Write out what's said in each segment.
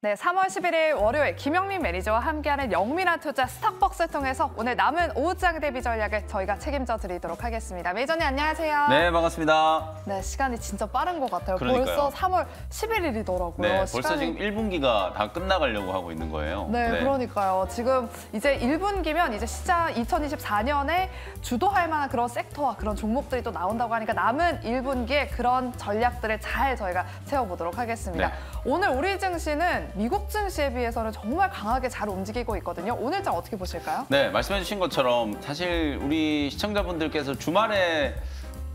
네, 3월 11일 월요일 김영민 매니저와 함께하는 영민아 투자 스탁벅스 를 통해서 오늘 남은 오후장 대비 전략을 저희가 책임져 드리도록 하겠습니다. 매니저님 안녕하세요. 네, 반갑습니다. 네, 시간이 진짜 빠른 것 같아요. 그러니까요. 벌써 3월 11일이더라고요. 네, 시간이... 벌써 지금 1분기가 다 끝나가려고 하고 있는 거예요. 네, 네, 그러니까요. 지금 이제 1분기면 이제 시장 2024년에 주도할 만한 그런 섹터와 그런 종목들이 또 나온다고 하니까 남은 1분기에 그런 전략들을 잘 저희가 세워보도록 하겠습니다. 네. 오늘 우리 증시는 미국 증시에 비해서는 정말 강하게 잘 움직이고 있거든요. 오늘장 어떻게 보실까요? 네, 말씀해 주신 것처럼 사실 우리 시청자분들께서 주말에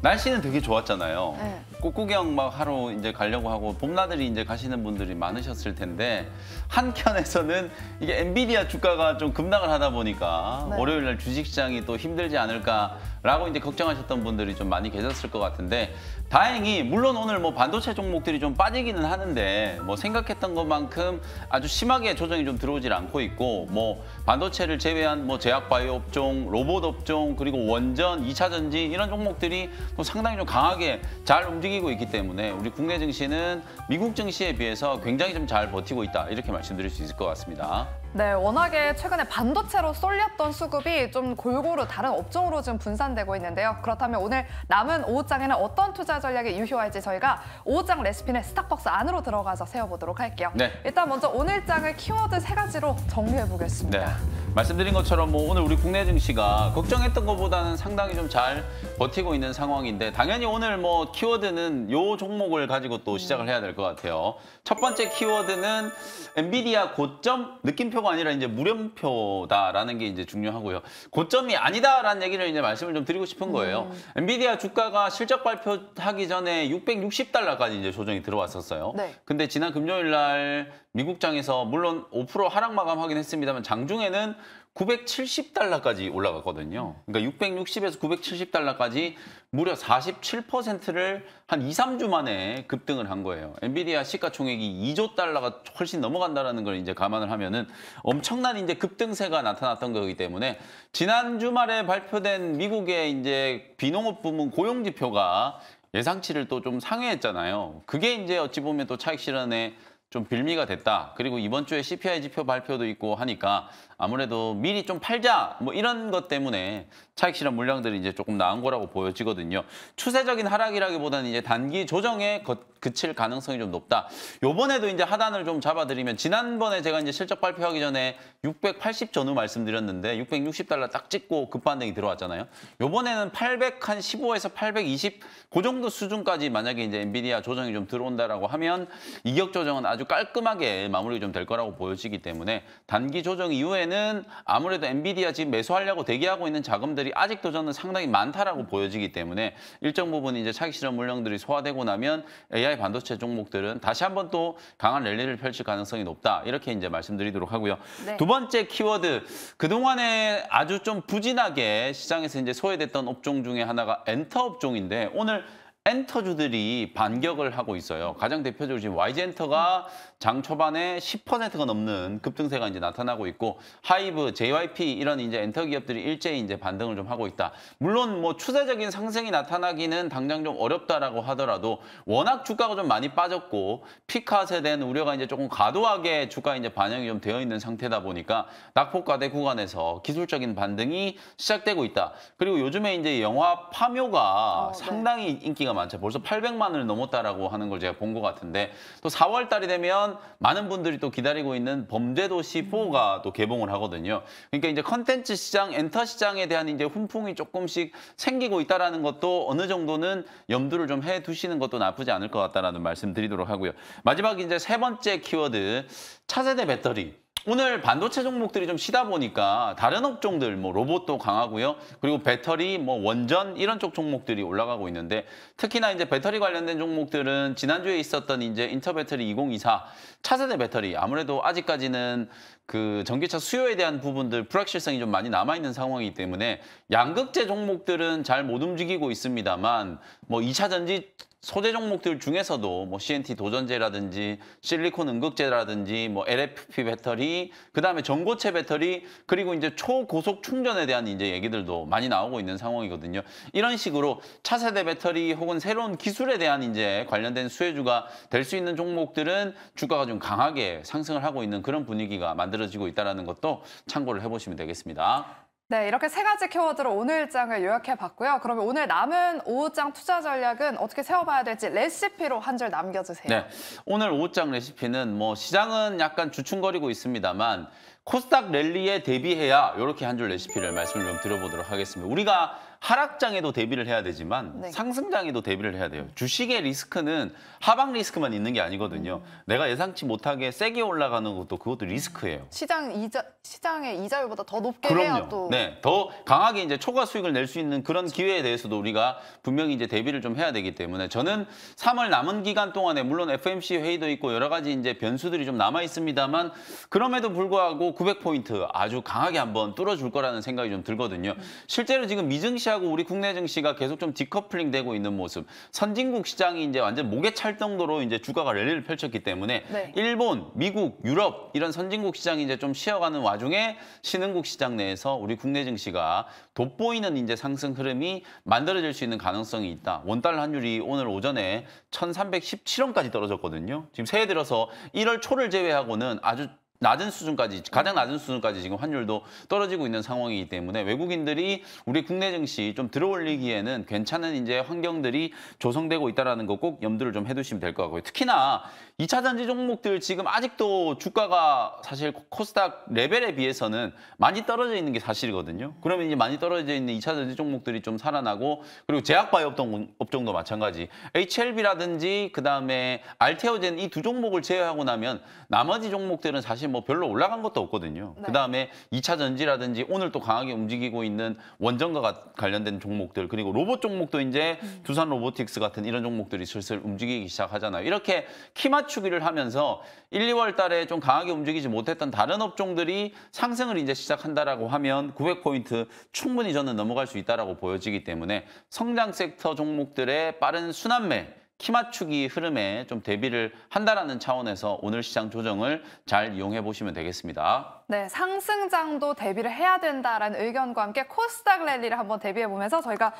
날씨는 되게 좋았잖아요. 네. 꽃구경 막 하러 이제 가려고 하고 봄나들이 이제 가시는 분들이 많으셨을 텐데 한켠에서는 이게 엔비디아 주가가 좀 급락을 하다 보니까 네. 월요일 날 주식시장이 또 힘들지 않을까라고 이제 걱정하셨던 분들이 좀 많이 계셨을 것 같은데 다행히 물론 오늘 뭐 반도체 종목들이 좀 빠지기는 하는데 뭐 생각했던 것만큼 아주 심하게 조정이 좀 들어오질 않고 있고 뭐 반도체를 제외한 뭐 제약바이오 업종, 로봇 업종 그리고 원전, 2차전지 이런 종목들이 또 상당히 좀 강하게 잘 움직이 생기고 있기 때문에 우리 국내 증시는 미국 증시에 비해서 굉장히 좀 잘 버티고 있다 이렇게 말씀드릴 수 있을 것 같습니다. 네, 워낙에 최근에 반도체로 쏠렸던 수급이 좀 골고루 다른 업종으로 좀 분산되고 있는데요. 그렇다면 오늘 남은 오후장에는 어떤 투자 전략이 유효할지 저희가 오후장 레시피는 스타벅스 안으로 들어가서 세워보도록 할게요. 네. 일단 먼저 오늘장을 키워드 세 가지로 정리해보겠습니다. 네. 말씀드린 것처럼 뭐 오늘 우리 국내 증시가 걱정했던 것보다는 상당히 좀 잘 버티고 있는 상황인데 당연히 오늘 뭐 키워드는 요 종목을 가지고 또 시작을 해야 될 것 같아요. 첫 번째 키워드는 엔비디아 고점 느낌표가 아니라 이제 무렴표다라는 게 이제 중요하고요. 고점이 아니다라는 얘기를 이제 말씀을 좀 드리고 싶은 거예요. 음. 엔비디아 주가가 실적 발표하기 전에 660달러까지 이제 조정이 들어왔었어요. 네. 근데 지난 금요일 날 미국장에서 물론 5% 하락 마감하긴 했습니다만 장중에는 970달러까지 올라갔거든요. 그러니까 660에서 970달러까지 무려 47%를 한 2, 3주 만에 급등을 한 거예요. 엔비디아 시가총액이 2조 달러가 훨씬 넘어간다는 걸 이제 감안을 하면은 엄청난 이제 급등세가 나타났던 거기 때문에 지난 주말에 발표된 미국의 이제 비농업 부문 고용 지표가 예상치를 또 좀 상회했잖아요. 그게 이제 어찌 보면 또 차익 실현에 좀 빌미가 됐다. 그리고 이번 주에 CPI 지표 발표도 있고 하니까 아무래도 미리 좀 팔자 뭐 이런 것 때문에 차익 실현 물량들이 이제 조금 나은 거라고 보여지거든요. 추세적인 하락이라기보다는 이제 단기 조정에 그칠 가능성이 좀 높다. 요번에도 이제 하단을 좀 잡아드리면 지난번에 제가 이제 실적 발표하기 전에 680 전후 말씀드렸는데 660달러 딱 찍고 급반등이 들어왔잖아요. 요번에는 800 한 15에서 820 그 정도 수준까지 만약에 이제 엔비디아 조정이 좀 들어온다라고 하면 이격 조정은 아주 깔끔하게 마무리 좀 될 거라고 보여지기 때문에 단기 조정 이후에는 때는 아무래도 엔비디아 지금 매수하려고 대기하고 있는 자금들이 아직도 저는 상당히 많다라고 보여지기 때문에 일정 부분 이제 차기실험 물량들이 소화되고 나면 AI 반도체 종목들은 다시 한번 또 강한 랠리를 펼칠 가능성이 높다. 이렇게 이제 말씀드리도록 하고요. 네. 두 번째 키워드 그동안에 아주 좀 부진하게 시장에서 이제 소외됐던 업종 중에 하나가 엔터 업종인데 오늘 엔터주들이 반격을 하고 있어요. 가장 대표적으로 지금 YG엔터가 장 초반에 10%가 넘는 급등세가 이제 나타나고 있고 하이브, JYP 이런 이제 엔터 기업들이 일제히 이제 반등을 좀 하고 있다. 물론 뭐 추세적인 상승이 나타나기는 당장 좀 어렵다라고 하더라도 워낙 주가가 좀 많이 빠졌고 피카세 대한 우려가 이제 조금 과도하게 주가 이제 반영이 좀 되어 있는 상태다 보니까 낙폭과대 구간에서 기술적인 반등이 시작되고 있다. 그리고 요즘에 이제 영화 파묘가 어, 네. 상당히 인기가 기가 많죠. 벌써 800만을 넘었다라고 하는 걸 제가 본 것 같은데 또 4월 달이 되면 많은 분들이 또 기다리고 있는 범죄도시 4가 또 개봉을 하거든요. 그러니까 이제 컨텐츠 시장, 엔터 시장에 대한 이제 훈풍이 조금씩 생기고 있다라는 것도 어느 정도는 염두를 좀해 두시는 것도 나쁘지 않을 것 같다라는 말씀드리도록 하고요. 마지막 이제 세 번째 키워드 차세대 배터리. 오늘 반도체 종목들이 좀 쉬다 보니까 다른 업종들 뭐 로봇도 강하고요. 그리고 배터리, 뭐 원전 이런 쪽 종목들이 올라가고 있는데 특히나 이제 배터리 관련된 종목들은 지난주에 있었던 이제 인터배터리 2024 차세대 배터리 아무래도 아직까지는 그 전기차 수요에 대한 부분들 불확실성이 좀 많이 남아있는 상황이기 때문에 양극재 종목들은 잘 못 움직이고 있습니다만 뭐 2차 전지 소재 종목들 중에서도 뭐 CNT 도전제라든지 실리콘 응극제라든지 뭐 LFP 배터리, 그다음에 전고체 배터리, 그리고 이제 초고속 충전에 대한 이제 얘기들도 많이 나오고 있는 상황이거든요. 이런 식으로 차세대 배터리 혹은 새로운 기술에 대한 이제 관련된 수혜주가 될 수 있는 종목들은 주가가 좀 강하게 상승을 하고 있는 그런 분위기가 만들어지고 있다는 것도 참고를 해보시면 되겠습니다. 네, 이렇게 세 가지 키워드로 오늘 장을 요약해 봤고요. 그러면 오늘 남은 오 5장 투자 전략은 어떻게 세워봐야 될지 레시피로 한 줄 남겨주세요. 네, 오늘 오 5장 레시피는 뭐 시장은 약간 주춤거리고 있습니다만 코스닥 랠리에 대비해야 이렇게 한 줄 레시피를 말씀을 좀 드려보도록 하겠습니다. 우리가 하락장에도 대비를 해야 되지만 네. 상승장에도 대비를 해야 돼요. 주식의 리스크는 하방 리스크만 있는 게 아니거든요. 음. 내가 예상치 못하게 세게 올라가는 것도 그것도 리스크예요. 시장 이자 시장의 이자율보다 더 높게 그럼요. 해야 또 네, 더 강하게 이제 초과 수익을 낼 수 있는 그런 기회에 대해서도 우리가 분명히 이제 대비를 좀 해야 되기 때문에 저는 3월 남은 기간 동안에 물론 FMC 회의도 있고 여러 가지 이제 변수들이 좀 남아 있습니다만 그럼에도 불구하고 900포인트 아주 강하게 한번 뚫어줄 거라는 생각이 좀 들거든요. 실제로 지금 미증시하고 우리 국내 증시가 계속 좀 디커플링 되고 있는 모습. 선진국 시장이 이제 완전 목에 찰 정도로 이제 주가가 랠리를 펼쳤기 때문에 네. 일본, 미국, 유럽 이런 선진국 시장이 이제 좀 쉬어가는 와중에 신흥국 시장 내에서 우리 국내 증시가 돋보이는 이제 상승 흐름이 만들어질 수 있는 가능성이 있다. 원달러 환율이 오늘 오전에 1317원까지 떨어졌거든요. 지금 새해 들어서 1월 초를 제외하고는 아주 낮은 수준까지 가장 낮은 수준까지 지금 환율도 떨어지고 있는 상황이기 때문에 외국인들이 우리 국내 증시 좀 들어올리기에는 괜찮은 이제 환경들이 조성되고 있다라는 거 꼭 염두를 좀 해두시면 될 것 같고요. 특히나 2차 전지 종목들 지금 아직도 주가가 사실 코스닥 레벨에 비해서는 많이 떨어져 있는 게 사실이거든요. 그러면 이제 많이 떨어져 있는 2차 전지 종목들이 좀 살아나고 그리고 제약바이 업종, 업종도 마찬가지. HLB라든지 그다음에 알테오젠 이 두 종목을 제외하고 나면 나머지 종목들은 사실 뭐 별로 올라간 것도 없거든요. 네. 그다음에 2차 전지라든지 오늘 또 강하게 움직이고 있는 원전과 관련된 종목들 그리고 로봇 종목도 이제 음. 두산 로보틱스 같은 이런 종목들이 슬슬 움직이기 시작하잖아요. 이렇게 키마 추기를 하면서 1, 2월 달에 좀 강하게 움직이지 못했던 다른 업종들이 상승을 이제 시작한다라고 하면 900포인트 충분히 저는 넘어갈 수 있다라고 보여지기 때문에 성장 섹터 종목들의 빠른 순환매 키 맞추기 흐름에 좀 대비를 한다라는 차원에서 오늘 시장 조정을 잘 이용해 보시면 되겠습니다. 네, 상승장도 대비를 해야 된다라는 의견과 함께 코스닥 랠리를 한번 대비해 보면서 저희가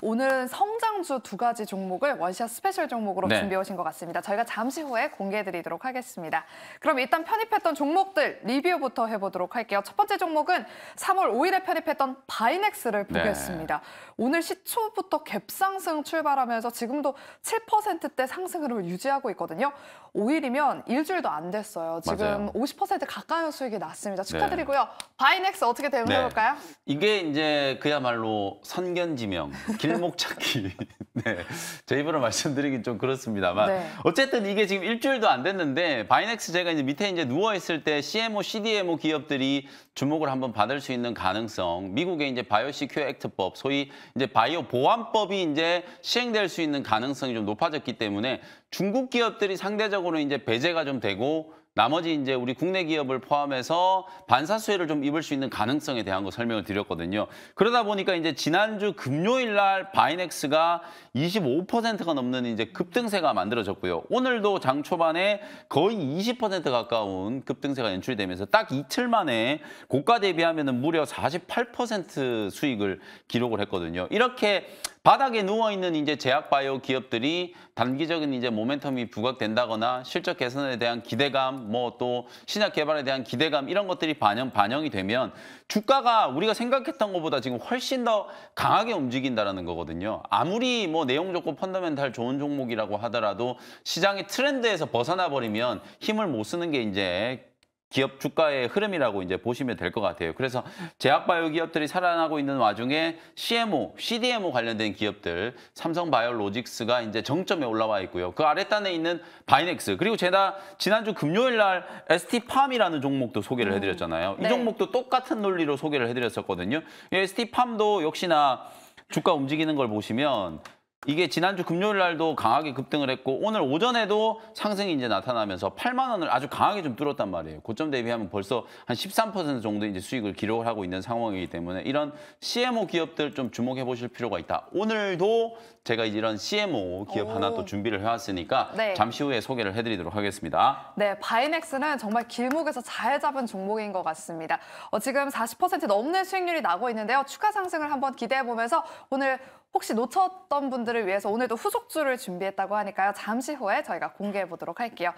오늘은 성장주 두 가지 종목을 원샷 스페셜 종목으로 네. 준비해 오신 것 같습니다. 저희가 잠시 후에 공개해 드리도록 하겠습니다. 그럼 일단 편입했던 종목들 리뷰부터 해보도록 할게요. 첫 번째 종목은 3월 5일에 편입했던 바이넥스를 네. 보겠습니다. 네. 오늘 시초부터 갭상승 출발하면서 지금도 7%대 상승 흐름을 유지하고 있거든요. 5일이면 일주일도 안 됐어요. 지금 맞아요. 50% 가까운 수익이 났습니다. 네. 축하드리고요. 네. 바이넥스 어떻게 대응해볼까요? 네. 이게 이제 그야말로 선견지명, 길목 찾기 네, 제 입으로 말씀드리긴 좀 그렇습니다만 네. 어쨌든 이게 지금 일주일도 안 됐는데 바이넥스 제가 이제 밑에 이제 누워 있을 때 CMO, CDMO 기업들이 주목을 한번 받을 수 있는 가능성, 미국의 이제 바이오 시큐어 액트법, 소위 이제 바이오 보안법이 이제 시행될 수 있는 가능성이 좀 높아졌기 때문에 중국 기업들이 상대적으로 이제 배제가 좀 되고 나머지 이제 우리 국내 기업을 포함해서 반사 수혜를 좀 입을 수 있는 가능성에 대한 거 설명을 드렸거든요. 그러다 보니까 이제 지난주 금요일 날 바이넥스가 25%가 넘는 이제 급등세가 만들어졌고요. 오늘도 장 초반에 거의 20% 가까운 급등세가 연출되면서 딱 이틀 만에 고가 대비하면 무려 48% 수익을 기록을 했거든요. 이렇게 바닥에 누워 있는 이제 제약 바이오 기업들이 단기적인 이제 모멘텀이 부각된다거나 실적 개선에 대한 기대감, 뭐 또 신약 개발에 대한 기대감 이런 것들이 반영 반영이 되면 주가가 우리가 생각했던 것보다 지금 훨씬 더 강하게 움직인다라는 거거든요. 아무리 뭐 내용 좋고 펀더멘탈 좋은 종목이라고 하더라도 시장의 트렌드에서 벗어나 버리면 힘을 못 쓰는 게 이제 기업 주가의 흐름이라고 이제 보시면 될 것 같아요. 그래서 제약바이오 기업들이 살아나고 있는 와중에 CMO, CDMO 관련된 기업들, 삼성바이오로직스가 이제 정점에 올라와 있고요. 그 아래단에 있는 바이넥스, 그리고 제가 지난주 금요일 날 ST팜이라는 종목도 소개를 음. 해드렸잖아요. 이 네. 종목도 똑같은 논리로 소개를 해드렸었거든요. ST팜도 역시나 주가 움직이는 걸 보시면 이게 지난주 금요일 날도 강하게 급등을 했고 오늘 오전에도 상승이 이제 나타나면서 8만 원을 아주 강하게 좀 뚫었단 말이에요. 고점 대비하면 벌써 한 13% 정도 이제 수익을 기록을 하고 있는 상황이기 때문에 이런 CMO 기업들 좀 주목해 보실 필요가 있다. 오늘도 제가 이런 CMO 기업 오. 하나 또 준비를 해왔으니까 네. 잠시 후에 소개를 해드리도록 하겠습니다. 네, 바이넥스는 정말 길목에서 잘 잡은 종목인 것 같습니다. 어, 지금 40% 넘는 수익률이 나고 있는데요. 추가 상승을 한번 기대해 보면서 오늘 혹시 놓쳤던 분들을 위해서 오늘도 후속주를 준비했다고 하니까요. 잠시 후에 저희가 공개해 보도록 할게요.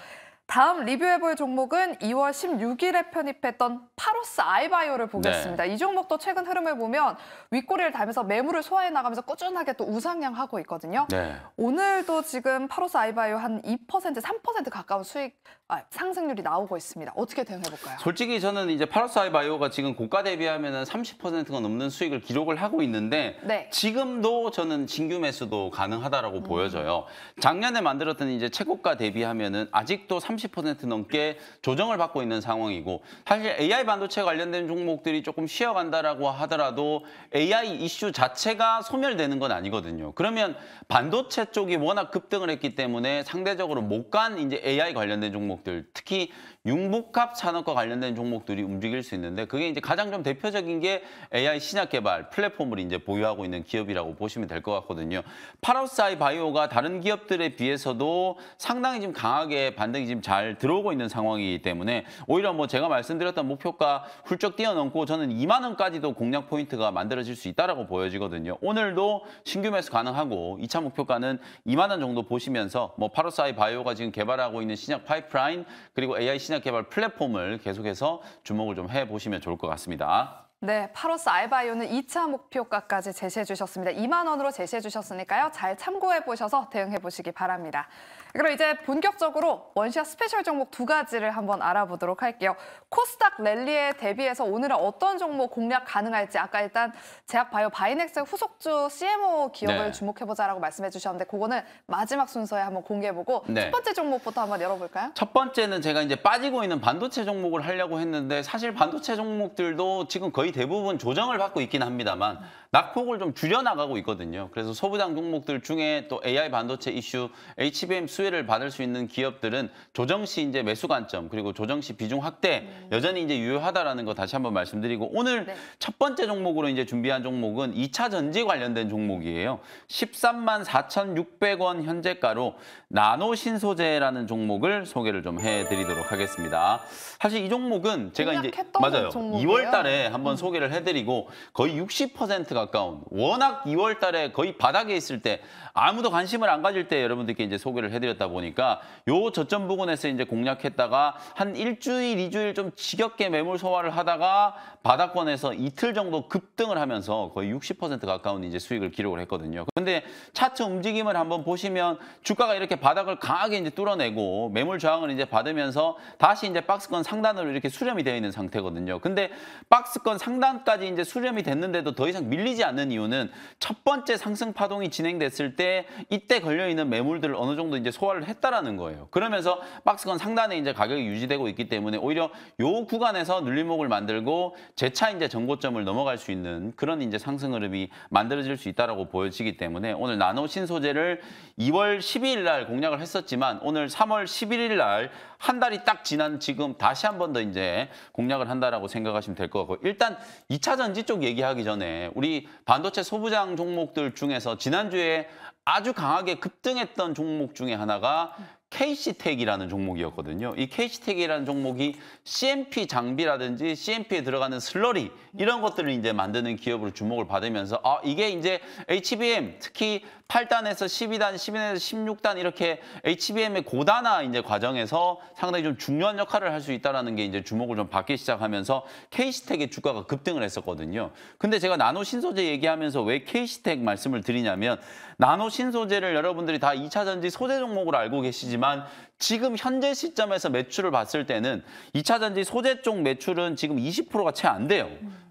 다음 리뷰해볼 종목은 2월 16일에 편입했던 파로스 아이바이오를 네. 보겠습니다. 네. 이 종목도 최근 흐름을 보면 윗꼬리를 달면서 매물을 소화해 나가면서 꾸준하게 또 우상향하고 있거든요. 네. 오늘도 지금 파로스 아이바이오 한 2%, 3% 가까운 수익 아, 상승률이 나오고 있습니다. 어떻게 대응해볼까요? 솔직히 저는 이제 파라스아이바이오가 지금 고가 대비하면 30%가 넘는 수익을 기록을 하고 있는데 네. 지금도 저는 신규 매수도 가능하다고 음. 보여져요. 작년에 만들었던 이제 최고가 대비하면 아직도 30% 넘게 조정을 받고 있는 상황이고 사실 AI 반도체 관련된 종목들이 조금 쉬어간다라고 하더라도 AI 이슈 자체가 소멸되는 건 아니거든요. 그러면 반도체 쪽이 워낙 급등을 했기 때문에 상대적으로 못 간 이제 AI 관련된 종목 종목들 특히 융복합 산업과 관련된 종목들이 움직일 수 있는데 그게 이제 가장 좀 대표적인 게 AI 신약 개발 플랫폼을 이제 보유하고 있는 기업이라고 보시면 될 것 같거든요. 파라우사이 바이오가 다른 기업들에 비해서도 상당히 지금 강하게 반등이 지금 잘 들어오고 있는 상황이기 때문에 오히려 뭐 제가 말씀드렸던 목표가 훌쩍 뛰어넘고 저는 2만 원까지도 공략 포인트가 만들어질 수 있다라고 보여지거든요. 오늘도 신규 매수 가능하고 2차 목표가는 2만 원 정도 보시면서 뭐 파라우사이 바이오가 지금 개발하고 있는 신약 파이프라인 그리고 AI 신 신약 개발 플랫폼을 계속해서 주목을 좀 해보시면 좋을 것 같습니다. 네, 파로스 알바이오는 2차 목표가까지 제시해 주셨습니다. 2만 원으로 제시해 주셨으니까요. 잘 참고해 보셔서 대응해 보시기 바랍니다. 그럼 이제 본격적으로 원샷 스페셜 종목 두 가지를 한번 알아보도록 할게요. 코스닥 랠리에 대비해서 오늘은 어떤 종목 공략 가능할지 아까 일단 제약바이오 바이넥스 후속주 CMO 기업을 네. 주목해보자라고 말씀해 주셨는데 그거는 마지막 순서에 한번 공개해보고 네. 첫 번째 종목부터 한번 열어볼까요? 첫 번째는 제가 이제 빠지고 있는 반도체 종목을 하려고 했는데 사실 반도체 종목들도 지금 거의 대부분 조정을 받고 있긴 합니다만 낙폭을 좀 줄여나가고 있거든요. 그래서 소부장 종목들 중에 또 AI 반도체 이슈, HBM 수 수혜를 받을 수 있는 기업들은 조정 시 이제 매수 관점 그리고 조정 시 비중 확대 음. 여전히 이제 유효하다라는 거 다시 한번 말씀드리고 오늘 네. 첫 번째 종목으로 이제 준비한 종목은 2차 전지 관련된 종목이에요. 13만 4,600원 현재가로 나노 신소재라는 종목을 소개를 좀 해드리도록 하겠습니다. 사실 이 종목은 제가 이제 맞아요. 종목이에요? 2월 달에 한번 음. 소개를 해드리고 거의 60% 가까운 워낙 2월 달에 거의 바닥에 있을 때 아무도 관심을 안 가질 때 여러분들께 이제 소개를 해드렸 해드렸다 보니까 요 저점 부근에서 이제 공략했다가 한 일주일, 이주일 좀 지겹게 매물 소화를 하다가 바닥권에서 이틀 정도 급등을 하면서 거의 60% 가까운 이제 수익을 기록을 했거든요. 그런데 차트 움직임을 한번 보시면 주가가 이렇게 바닥을 강하게 이제 뚫어내고 매물 저항을 이제 받으면서 다시 이제 박스권 상단으로 이렇게 수렴이 되어 있는 상태거든요. 근데 박스권 상단까지 이제 수렴이 됐는데도 더 이상 밀리지 않는 이유는 첫 번째 상승 파동이 진행됐을 때 이때 걸려있는 매물들을 어느 정도 이제 소화를 했다라는 거예요. 그러면서 박스권 상단에 이제 가격이 유지되고 있기 때문에 오히려 요 구간에서 눌림목을 만들고 재차 이제 전고점을 넘어갈 수 있는 그런 이제 상승 흐름이 만들어질 수 있다라고 보여지기 때문에 오늘 나노 신소재를 2월 12일 날 공략을 했었지만 오늘 3월 11일 날 한 달이 딱 지난 지금 다시 한 번 더 이제 공략을 한다라고 생각하시면 될 것 같고 일단 2차 전지 쪽 얘기하기 전에 우리 반도체 소부장 종목들 중에서 지난주에 아주 강하게 급등했던 종목 중에 하나가 KC텍이라는 종목이었거든요. 이 KC텍이라는 종목이 CMP 장비라든지 CMP에 들어가는 슬러리 이런 것들을 이제 만드는 기업으로 주목을 받으면서 아 이게 이제 HBM 특히 8단에서 12단, 12단에서 16단 이렇게 HBM의 고단화 이제 과정에서 상당히 좀 중요한 역할을 할 수 있다라는 게 이제 주목을 좀 받기 시작하면서 케이시텍의 주가가 급등을 했었거든요. 근데 제가 나노 신소재 얘기하면서 왜 케이시텍 말씀을 드리냐면 나노 신소재를 여러분들이 다 2차 전지 소재 종목으로 알고 계시지만 지금 현재 시점에서 매출을 봤을 때는 2차 전지 소재 쪽 매출은 지금 20%가 채 안 돼요.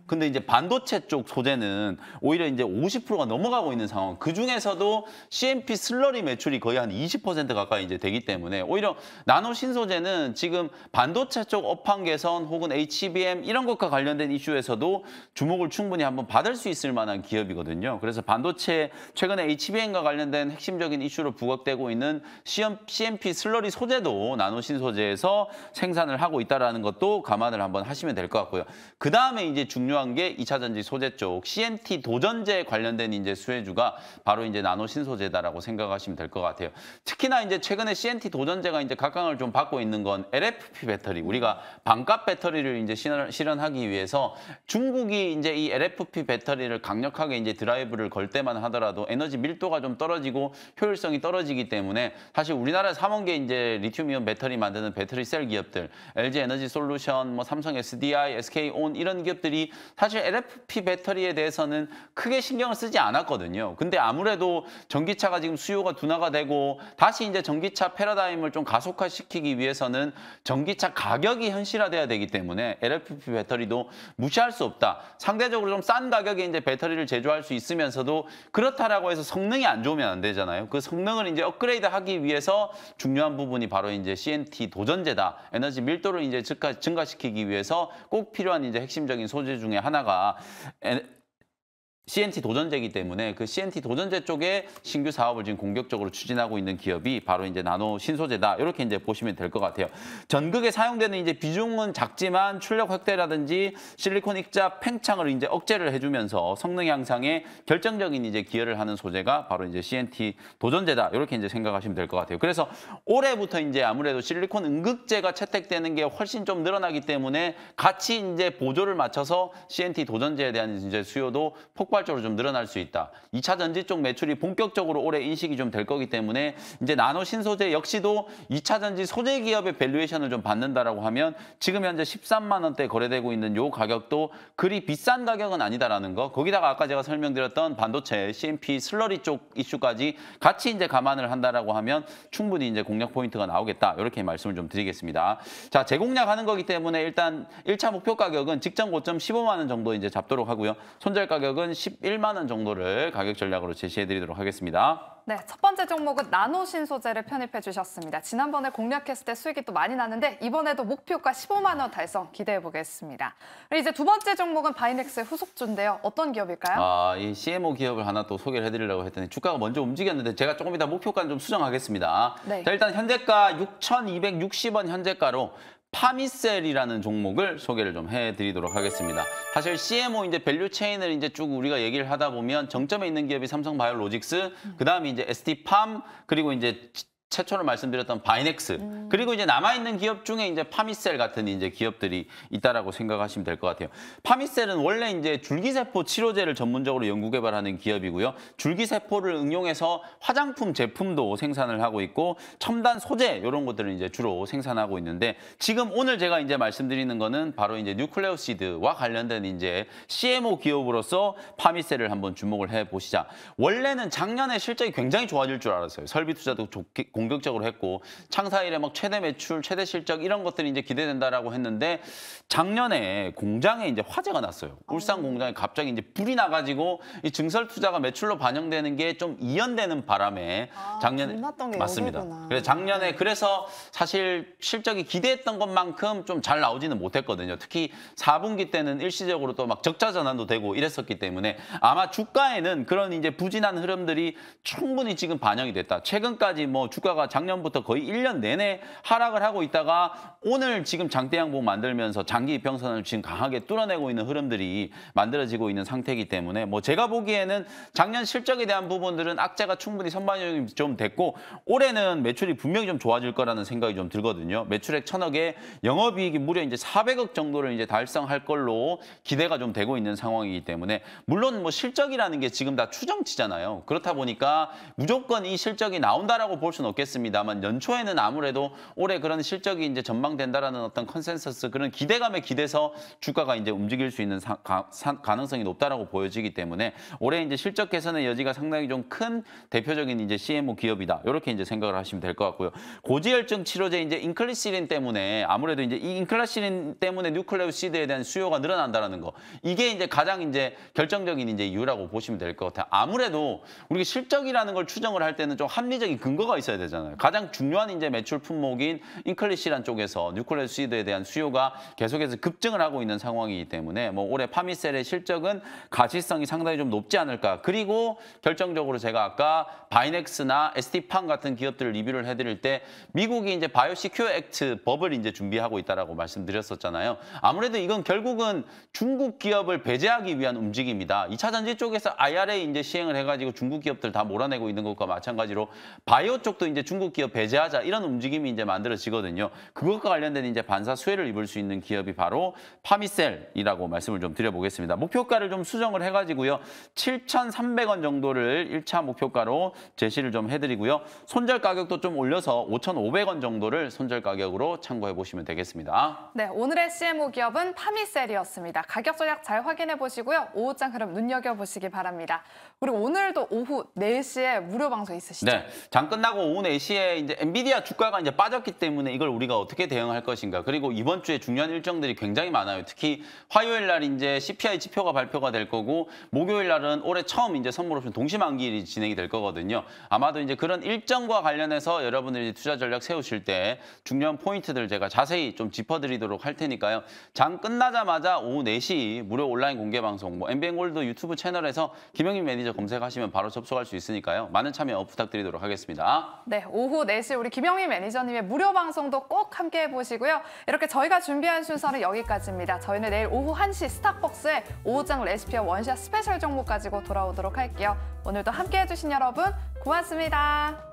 근데 이제 반도체 쪽 소재는 오히려 이제 50%가 넘어가고 있는 상황. 그 중에서도 CMP 슬러리 매출이 거의 한 20% 가까이 이제 되기 때문에 오히려 나노 신소재는 지금 반도체 쪽 업황 개선 혹은 HBM e 이런 것과 관련된 이슈에서도 주목을 충분히 한번 받을 수 있을 만한 기업이거든요. 그래서 반도체 최근에 HBM과 e 관련된 핵심적인 이슈로 부각되고 있는 CMP 슬러리 소재도 나노 신소재에서 생산을 하고 있다라는 것도 감안을 한번 하시면 될 것 같고요. 그 다음에 이제 중요한 중요한 게 2차 전지 소재 쪽 CMT 도전제 관련된 이제 수혜주가 바로 이제 나노 신소재다라고 생각하시면 될 것 같아요. 특히나 이제 최근에 CMT 도전제가 이제 각광을 좀 받고 있는 건 LFP 배터리. 우리가 반값 배터리를 이제 실현하기 위해서 중국이 이제 이 LFP 배터리를 강력하게 이제 드라이브를 걸 때만 하더라도 에너지 밀도가 좀 떨어지고 효율성이 떨어지기 때문에 사실 우리나라 삼원계 게 이제 리튬이온 배터리 만드는 배터리 셀 기업들, LG 에너지 솔루션, 뭐 삼성 SDI, SK 온 이런 기업들이 사실 LFP 배터리에 대해서는 크게 신경을 쓰지 않았거든요. 근데 아무래도 전기차가 지금 수요가 둔화가 되고 다시 이제 전기차 패러다임을 좀 가속화시키기 위해서는 전기차 가격이 현실화돼야 되기 때문에 LFP 배터리도 무시할 수 없다. 상대적으로 좀 싼 가격에 이제 배터리를 제조할 수 있으면서도 그렇다라고 해서 성능이 안 좋으면 안 되잖아요. 그 성능을 이제 업그레이드하기 위해서 중요한 부분이 바로 이제 CNT 도전제다. 에너지 밀도를 이제 증가시키기 위해서 꼭 필요한 이제 핵심적인 소재 중에 하나가 CNT 도전제이기 때문에 그 CNT 도전제 쪽에 신규 사업을 지금 공격적으로 추진하고 있는 기업이 바로 이제 나노 신소재다. 이렇게 이제 보시면 될 것 같아요. 전극에 사용되는 이제 비중은 작지만 출력 확대라든지 실리콘 익자 팽창을 이제 억제를 해주면서 성능 향상에 결정적인 이제 기여를 하는 소재가 바로 이제 CNT 도전제다. 이렇게 이제 생각하시면 될 것 같아요. 그래서 올해부터 이제 아무래도 실리콘 응극제가 채택되는 게 훨씬 좀 늘어나기 때문에 같이 이제 보조를 맞춰서 CNT 도전제에 대한 이제 수요도 폭발 폭발적으로 좀 늘어날 수 있다. 2차 전지 쪽 매출이 본격적으로 올해 인식이 좀 될 거기 때문에 이제 나노 신소재 역시도 2차 전지 소재 기업의 밸류에이션을 좀 받는다라고 하면 지금 현재 13만 원대 거래되고 있는 요 가격도 그리 비싼 가격은 아니다라는 거. 거기다가 아까 제가 설명드렸던 반도체 CMP 슬러리 쪽 이슈까지 같이 이제 감안을 한다라고 하면 충분히 이제 공략 포인트가 나오겠다. 이렇게 말씀을 좀 드리겠습니다. 자, 재공략하는 거기 때문에 일단 1차 목표 가격은 직전 고점 15만 원 정도 이제 잡도록 하고요. 손절 가격은 11만 원 정도를 가격 전략으로 제시해드리도록 하겠습니다. 네, 첫 번째 종목은 나노신 소재를 편입해 주셨습니다. 지난번에 공략했을 때 수익이 또 많이 났는데 이번에도 목표가 15만 원 달성 기대해 보겠습니다. 그리고 이제 두 번째 종목은 바이넥스의 후속주인데요. 어떤 기업일까요? 아, 이 CMO 기업을 하나 또 소개를 해드리려고 했더니 주가가 먼저 움직였는데 제가 조금 이따 목표가는 좀 수정하겠습니다. 네. 자, 일단 현재가 6,260원 현재가로 파미셀이라는 종목을 소개를 좀 해드리도록 하겠습니다. 사실 CMO 이제 밸류 체인을 이제 쭉 우리가 얘기를 하다 보면 정점에 있는 기업이 삼성바이오로직스, 그 다음에 이제 ST팜 그리고 이제 최초로 말씀드렸던 바이넥스 음. 그리고 이제 남아 있는 기업 중에 이제 파미셀 같은 이제 기업들이 있다라고 생각하시면 될 것 같아요. 파미셀은 원래 이제 줄기세포 치료제를 전문적으로 연구 개발하는 기업이고요. 줄기세포를 응용해서 화장품 제품도 생산을 하고 있고 첨단 소재 이런 것들을 이제 주로 생산하고 있는데 지금 오늘 제가 이제 말씀드리는 거는 바로 이제 뉴클레오시드와 관련된 이제 CMO 기업으로서 파미셀을 한번 주목을 해 보시자. 원래는 작년에 실적이 굉장히 좋아질 줄 알았어요. 설비 투자도 좋게 공격적으로 했고 창사 일에 막 최대 매출, 최대 실적 이런 것들이 이제 기대된다라고 했는데 작년에 공장에 이제 화재가 났어요. 아. 울산 공장에 갑자기 이제 불이 나가지고 이 증설 투자가 매출로 반영되는 게 좀 이연되는 바람에 아, 작년에 아, 맞습니다. 여기구나. 그래서 작년에 네. 그래서 사실 실적이 기대했던 것만큼 좀 잘 나오지는 못했거든요. 특히 4분기 때는 일시적으로 또 막 적자 전환도 되고 이랬었기 때문에 아마 주가에는 그런 이제 부진한 흐름들이 충분히 지금 반영이 됐다. 최근까지 뭐 주가 주가가 작년부터 거의 1년 내내 하락을 하고 있다가 오늘 지금 장대양봉 만들면서 장기 이평선을 지금 강하게 뚫어내고 있는 흐름들이 만들어지고 있는 상태이기 때문에 뭐 제가 보기에는 작년 실적에 대한 부분들은 악재가 충분히 선반영이 좀 됐고 올해는 매출이 분명히 좀 좋아질 거라는 생각이 좀 들거든요. 매출액 천억에 영업이익이 무려 이제 400억 정도를 이제 달성할 걸로 기대가 좀 되고 있는 상황이기 때문에 물론 뭐 실적이라는 게 지금 다 추정치잖아요. 그렇다 보니까 무조건 이 실적이 나온다라고 볼 수는 없겠 있겠습니다만 연초에는 아무래도 올해 그런 실적이 이제 전망된다라는 어떤 컨센서스 그런 기대감에 기대서 주가가 이제 움직일 수 있는 사, 가, 가 능성이 높다라고 보여지기 때문에 올해 이제 실적 개선의 여지가 상당히 좀 큰 대표적인 이제 CMO 기업이다. 이렇게 이제 생각을 하시면 될 것 같고요. 고지혈증 치료제 이제 인클리시린 때문에 아무래도 이제 이 인클라시린 때문에 뉴클레오시드에 대한 수요가 늘어난다라는 거. 이게 이제 가장 이제 결정적인 이제 이유라고 보시면 될 것 같아요. 아무래도 우리 실적이라는 걸 추정을 할 때는 좀 합리적인 근거가 있어야 되 되잖아요. 가장 중요한 이제 매출 품목인 잉클리시란 쪽에서 뉴클레스 시드에 대한 수요가 계속해서 급증을 하고 있는 상황이기 때문에 뭐 올해 파미셀의 실적은 가시성이 상당히 좀 높지 않을까. 그리고 결정적으로 제가 아까 바이넥스나 에스티팡 같은 기업들을 리뷰를 해드릴 때 미국이 이제 바이오 시큐어 액트 법을 이제 준비하고 있다라고 말씀드렸었잖아요. 아무래도 이건 결국은 중국 기업을 배제하기 위한 움직임이다. 2차 전지 쪽에서 IRA 이제 시행을 해가지고 중국 기업들 다 몰아내고 있는 것과 마찬가지로 바이오 쪽도 이제 이제 중국 기업 배제하자 이런 움직임이 이제 만들어지거든요. 그것과 관련된 이제 반사 수혜를 입을 수 있는 기업이 바로 파미셀이라고 말씀을 좀 드려보겠습니다. 목표가를 좀 수정을 해가지고요. 7,300원 정도를 1차 목표가로 제시를 좀 해드리고요. 손절 가격도 좀 올려서 5,500원 정도를 손절 가격으로 참고해 보시면 되겠습니다. 네, 오늘의 CMO 기업은 파미셀이었습니다. 가격 전략 잘 확인해 보시고요. 오후장 그럼 눈여겨보시기 바랍니다. 그리고 오늘도 오후 4시에 무료 방송 있으시죠? 네, 장 끝나고 오후 오늘 A씨의 이제 엔비디아 주가가 이제 빠졌기 때문에 이걸 우리가 어떻게 대응할 것인가. 그리고 이번 주에 중요한 일정들이 굉장히 많아요. 특히 화요일 날 이제 CPI 지표가 발표가 될 거고 목요일 날은 올해 처음 이제 선물 옵션 동시 만기일이 진행이 될 거거든요. 아마도 이제 그런 일정과 관련해서 여러분들이 투자 전략 세우실 때 중요한 포인트들 제가 자세히 좀 짚어드리도록 할 테니까요. 장 끝나자마자 오후 4시 무료 온라인 공개 방송 뭐 MBN 골드 유튜브 채널에서 김영민 매니저 검색하시면 바로 접속할 수 있으니까요. 많은 참여 부탁드리도록 하겠습니다. 네, 오후 4시 우리 김영희 매니저님의 무료 방송도 꼭 함께 해보시고요. 이렇게 저희가 준비한 순서는 여기까지입니다. 저희는 내일 오후 1시 스타벅스에 오후장 레시피와 원샷 스페셜 정보 가지고 돌아오도록 할게요. 오늘도 함께 해주신 여러분 고맙습니다.